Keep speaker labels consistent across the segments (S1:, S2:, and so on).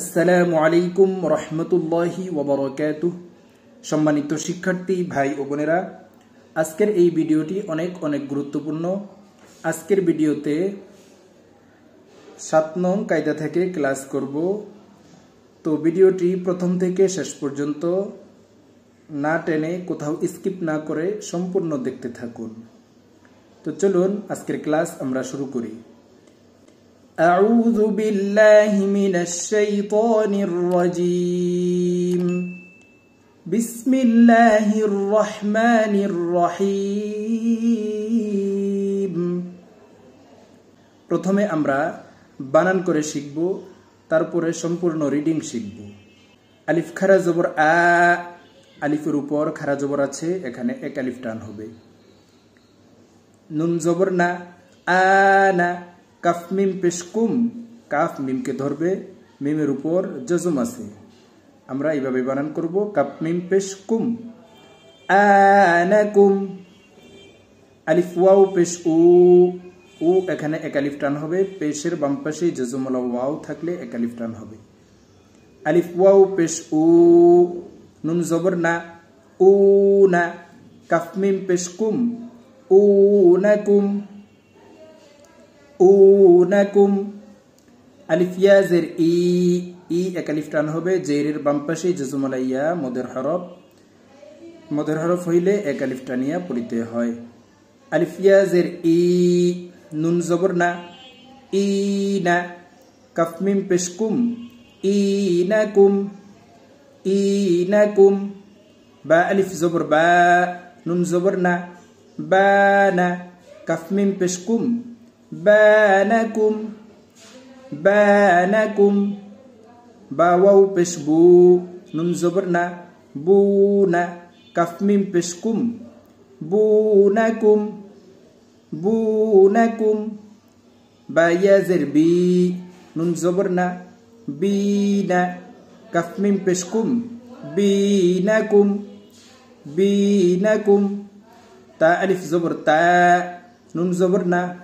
S1: আসসালামু আলাইকুম রহমতুল্লাহি ওবরকাত সম্মানিত শিক্ষার্থী ভাই ও বোনেরা আজকের এই ভিডিওটি অনেক অনেক গুরুত্বপূর্ণ আজকের ভিডিওতে সাত নং কায়দা থেকে ক্লাস করব তো ভিডিওটি প্রথম থেকে শেষ পর্যন্ত না টেনে কোথাও স্কিপ না করে সম্পূর্ণ দেখতে থাকুন তো চলুন আজকের ক্লাস আমরা শুরু করি أعوذ بالله من الشيطان الرجيم بسم الله الرحمن الرحيم প্রথমে আমরা বানান করে শিখব তারপরে সম্পূর্ণ রিডিং শিখব আলিফ খারা জবর আ আলিফের উপর খারা জবর আছে এখানে এক আলিফ টান হবে নুন জবর না আ না কাফ মিম পেশকুম কাফ মিমকে ধরবে মিমের উপর জজম আছে আমরা এইভাবে বানান করব কাপ মিম পেশকুম আনাকুম আলিফ ওয়াও পেশ উ উ এখানে একালিফ টান হবে পেশের বাম পাশে জজমলা ওয়াও থাকলে একালিফ টান হবে আলিফ ওয়াও পেশ উ নুন জবর না উ না কাফমিম পেশকুম উ নাকুম উনাকুম আলিফিয়াজের ই ই এক আলিফ হবে জেরের বাম পাশে জজুমালাইয়া মদের হরফ মদের হরফ হইলে এক আলিফ পড়িতে হয় আলিফিয়াজের ই নুন জবর না ই না কাফমিম পেশকুম ই না কুম ই না কুম বা আলিফ জবর বা নুন জবর না বা না কাফমিম পেশকুম بانكم بانكم باواو بش بو نون زبرنا بونا كف ميم بشكم بونكم بونكم بايا زربي نون زبرنا بينا كف ميم بشكم بينكم بينكم تا ألف زبر تا نون زبرنا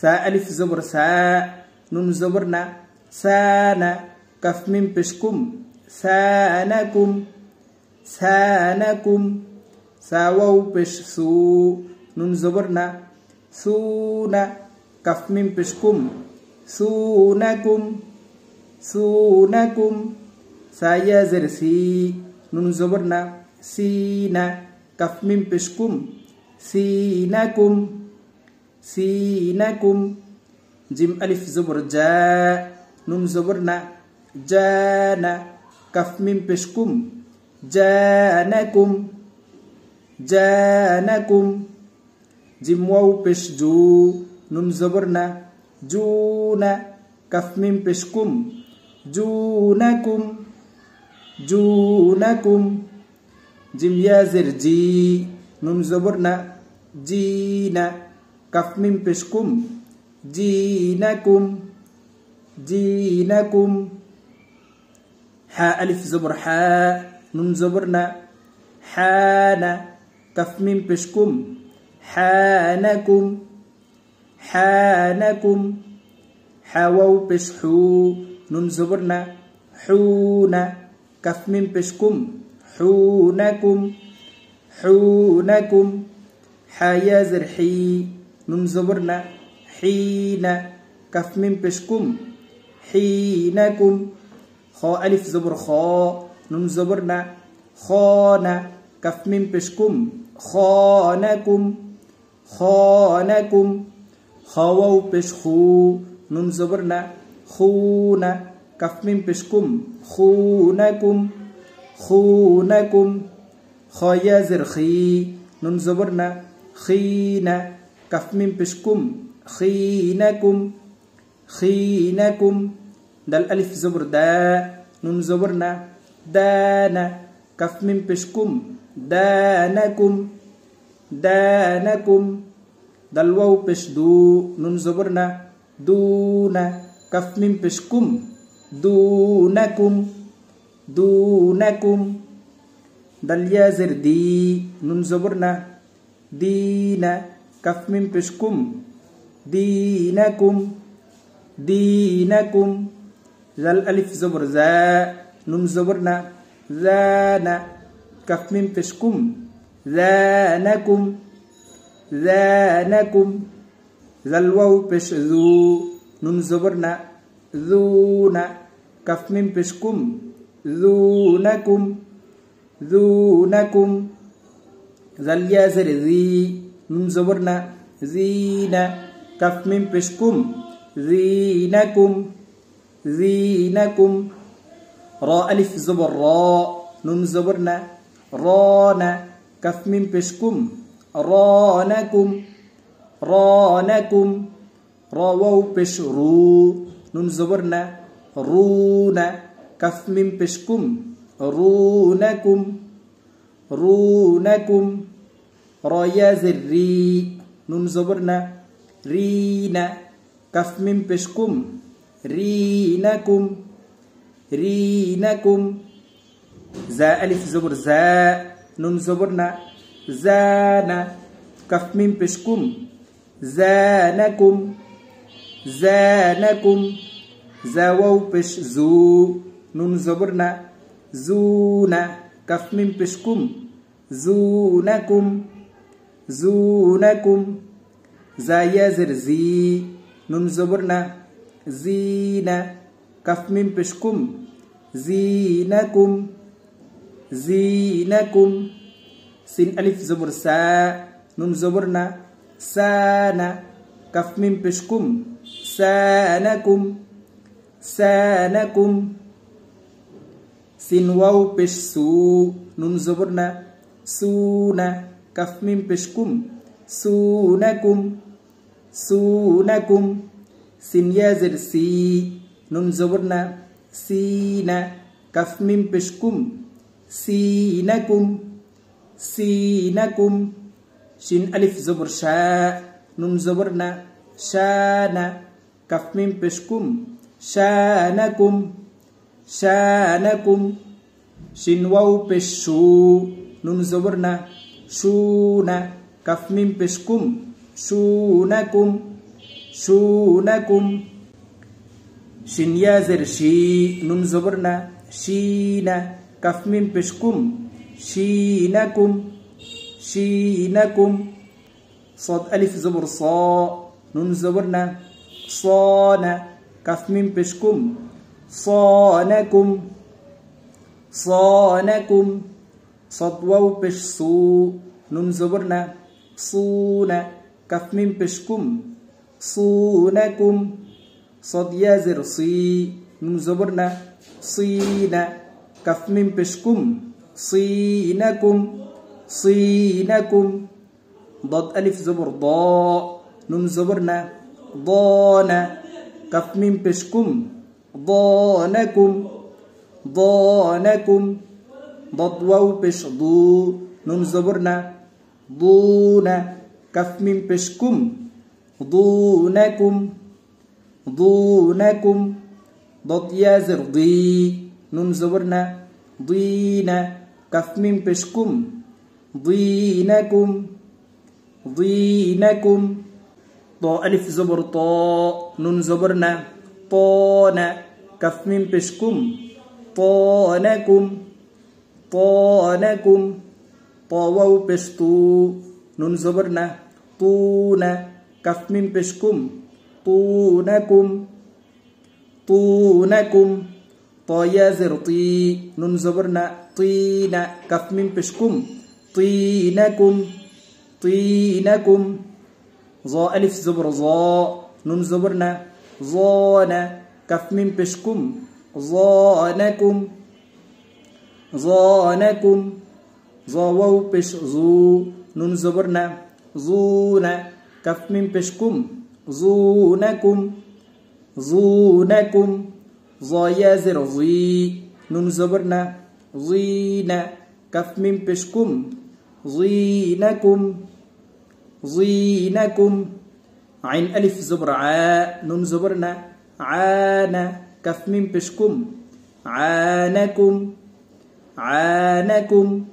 S1: سا ألف زبر سا نون زبرنا سانا كف من بشكم سانكم سانكم سا بش سو نون زبرنا سونا كف من بشكم سونكم سونكم سا يا زرسي نون زبرنا سينا كف من بشكم سينكم সিনাকুম জিম আলিফ জবর জা নুন জবর না জা না কাফমিম পেশকুম জানাকুম জানাকুম জিম ওয়াউ পেশ জু নুন জবর না জু না কাফমিম পেশকুম জুনাকুম জুনাকুম জিম ইয়াজের জি নুন জবর না জি না كفمن بشكم دينكم دينكم حاء ألف زبر حاء نون زبرنا حانا كفمن بشكم حانكم حانكم حاوو بشحو نون زبرنا حونا من بشكم حونكم حونكم حيا زرحي نون زبرنا حين كف من بشكم حينكم خاء ألف زبر خاء نون زبرنا خانة كف من بشكم خانكم خانكم خواو بشخو نون زبرنا خونا كف من بشكم خونكم خونكم خيا زرخي نون زبرنا خينا كف ميم بشكم خينكم خينكم ده الألف زبر دا نون زبرنا دانا كف ميم بشكم دانكم دانكم ده الواو بش دو نون زبرنا دونا كف ميم بشكم دونكم دونكم ده يا زردي دي نون زبرنا دينا كفم بشكم دينكم دينكم ذا الألف زبر ذا نون زبرنا كف من بشكم ذا نكم ذا الواو بش ذو نون زبرنا ذونا من بشكم ذونكم ذونكم ذا يازر ذي نم زورنا زينة كف من بشكم زينكم زينكم راء ألف زبر راء نون زورنا رانا كف من بشكم رانكم رانكم راوو بشرو نم نون رونا كف من بشكم رونكم رونكم رايا زري نون زبرنا رينا كف ميم بشكم ريناكم ريناكم زاء ألف زبر زاء نون زبرنا زانا كف ميم بشكم زانكم زانكم زاوو بش زو نون زبرنا زونا كف ميم بشكم زونكم زونكم زايا يزر زي نون زبرنا زينة كف من بشكم زينكم زينكم سين ألف زبر سا نون زبرنا سانا كف من بشكم سانكم سانكم سين واو بش سو نون زبرنا سونا كف ميم بشكم سونكم سونكم سين يازر سي نون زورنا سينا كف ميم بشكم سينكم سينكم شين ألف زبر شاء نون زبرنا شانا كف ميم بشكم شانكم شانكم شين واو بشو نون زبرنا سونا كف من بش كم شونكم شونكم شن يا زر شي نون زبرنا شينا كف من بش شيناكم شينكم شينكم صاد ألف زبر صا نون زبرنا صانا كف ميم بشكم صانكم صانكم صاد واو بش سو نون زبرنا صونا كف ميم بشكم صونكم صاد يا زر صي نون زبرنا صينا كف ميم بشكم صينكم صينكم ضد ألف زبر ضاء نون زبرنا ضانا كف ميم بشكم ضانكم ضانكم ضد واو بش ضو نون زبرنا ضونا كف من بشكم ضوناكم ضوناكم ضونكم ضد يا زر ضي نون زبرنا ضينا كف من بشكم ضيناكم ضيناكم ضينكم ألف زبر طاء نون زبرنا طانا كف من بشكم طانكم طانكم طواو بشطو نون زبرنا طونا كف ميم بشكم طونكم طونكم طايا زرطي نون زبرنا طينا كف ميم بشكم طينكم طينكم ظا ألف زبر ظا نون زبرنا ظانا كف ميم بشكم ظانكم ظانكم ظواو بش ظو نون زبرنا ظونا كف من بشكم ظونكم ظونكم ظايا زر ظي نون زبرنا ظينا كف من بشكم ظينكم ظينكم عين ألف زبر عاء نون زبرنا عانا كف من بشكم عانكم عانكم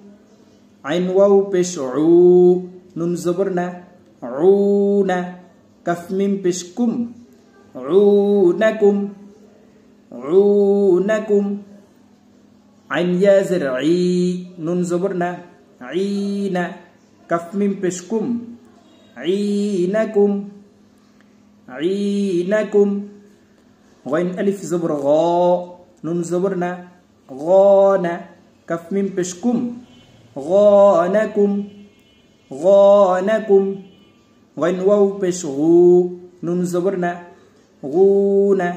S1: عين واو بش عو نون زبرنا عونا كف ميم بشكم عونكم عونكم عين يا زرعي نون زبرنا عينا كف ميم بشكم عينكم عينكم غين ألف زبر غا نون زبرنا غانا كف من بشكم غانكم غانكم غن واو بش غو نون زبرنا غونا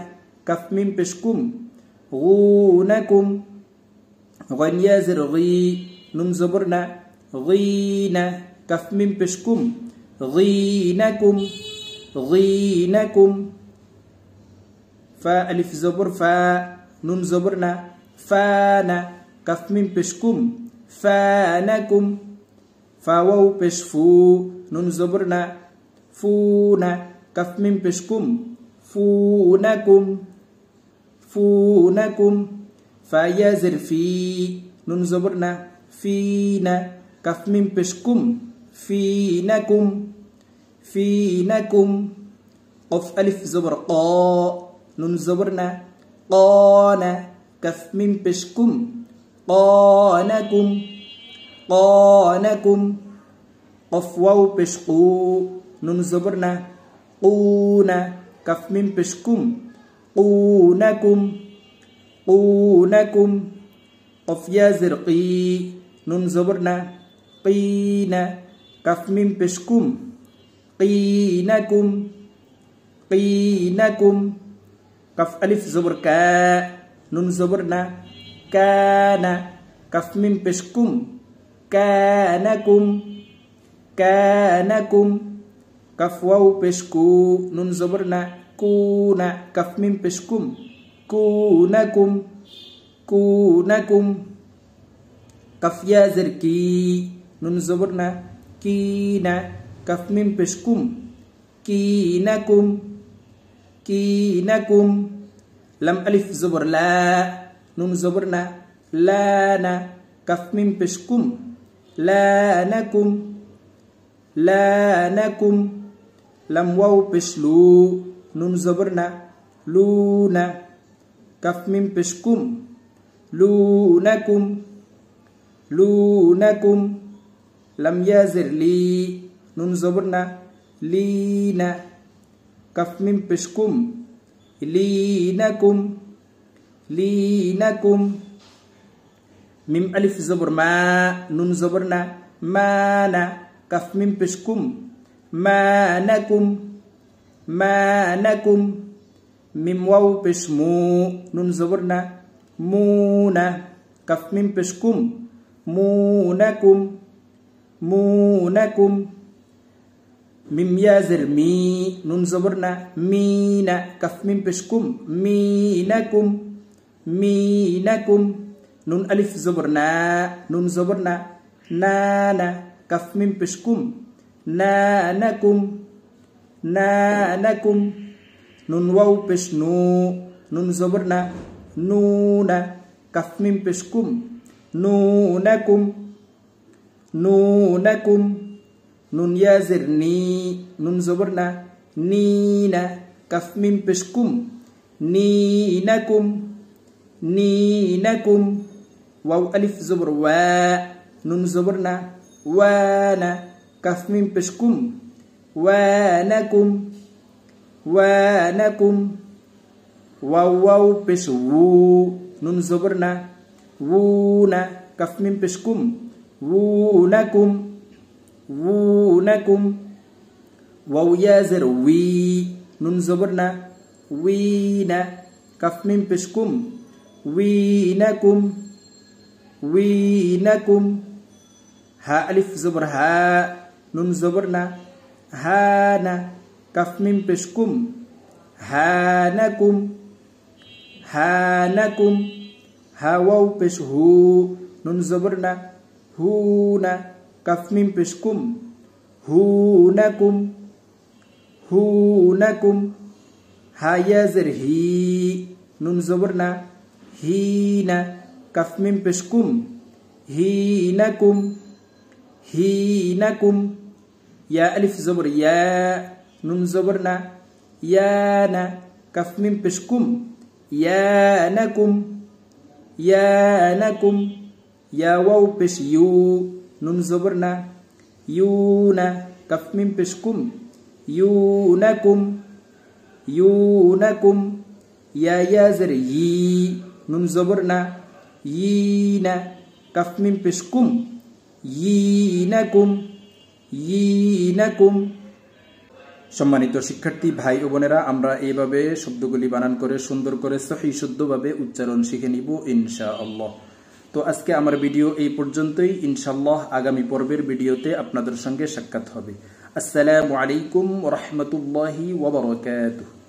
S1: كف من بشكم غونكم غن يازر غي نون زبرنا غينا كف من بشكم غينكم غينكم فألف زبر فا نون زبرنا فانا كفمين بشكم فانكم فاو بشفو نون زبرنا فونا كفمين بشكم فونكم فونكم فيا زرفي نون زبرنا فينا كفمين بشكم فينكم فينكم قف ألف زبر قا نون زبرنا قانا كف من بشكم قانكم قانكم قف واو بشقو نون زبرنا قونا كف من بشكم قونكم قونكم قف يا زرقي نون زبرنا قينا كف من بشكم قينكم قينكم كف ألف زبر كا نون زبرنا كان كف من بشكم كانكم كانكم كف واو بشكو نون زبرنا كونا كف من بشكم كونكم كونكم كف يا زركي نون زبرنا كينا كف من بشكم كينكم كينكم لم ألف زبر لا نون زبرنا لانا كف ميم بشكم لانكم لانكم لم واو بشلو نون زبرنا لونا كف ميم بشكم لونكم لونكم لم يزر لي نون زبرنا لينا كف ميم بشكم لينكم دينكم ميم ألف زبر ما نون زبرنا مانا كف ميم بشكم مانكم مانكم ميم واو بشمو نون زبرنا مونا كف ميم بشكم مونكم مونكم ميم يا زرمي نون زبرنا مينا كف ميم بشكم مينكم مينكم نون ألف زبرنا نون زبرنا نانا كف ميم بشكم نانكم نانكم نون واو بشنو نون زبرنا نونا كف ميم بشكم نونكم نونكم نون يا نون زبرنا نينا كف ميم بشكم نينكم نينكم واو ألف زبر وا نون زبرنا وانا كاف ميم بشكم وانكم وانكم واو واو بشو نون زبرنا وونا كاف ميم بشكم وونكم وونكم واو يا زر وي نون زبرنا وينا كاف ميم بشكم وينكم وينكم ها ألف زبر ها نون زبرنا هانا كف ميم بشكم هانكم هانكم ها واو بش هو نون زبرنا هونا كف ميم بشكم هونكم هونكم ها يا زرهي نون زبرنا هينا كف ميم بشكم هينكم هينكم يا ألف زبر يا نون زبرنا يا نا كف ميم بشكم يا نكم يا واو بش يو نون زبرنا يونا كف ميم بشكم يونكم يونكم يا يازر يي নুন জবর না ই না কাফমিম পেশকুম কুম ই না কুম ই না কুম সম্মানিত শিক্ষার্থী ভাই ও বোনেরা আমরা এইভাবে শব্দগুলি বানান করে সুন্দর করে সহি শুদ্ধভাবে উচ্চারণ শিখে নিব ইনশা আল্লাহ তো আজকে আমার ভিডিও এই পর্যন্তই ইনশাল্লাহ আগামী পর্বের ভিডিওতে আপনাদের সঙ্গে সাক্ষাৎ হবে আসসালামু আলাইকুম রহমতুল্লাহি ওবরকাতুহ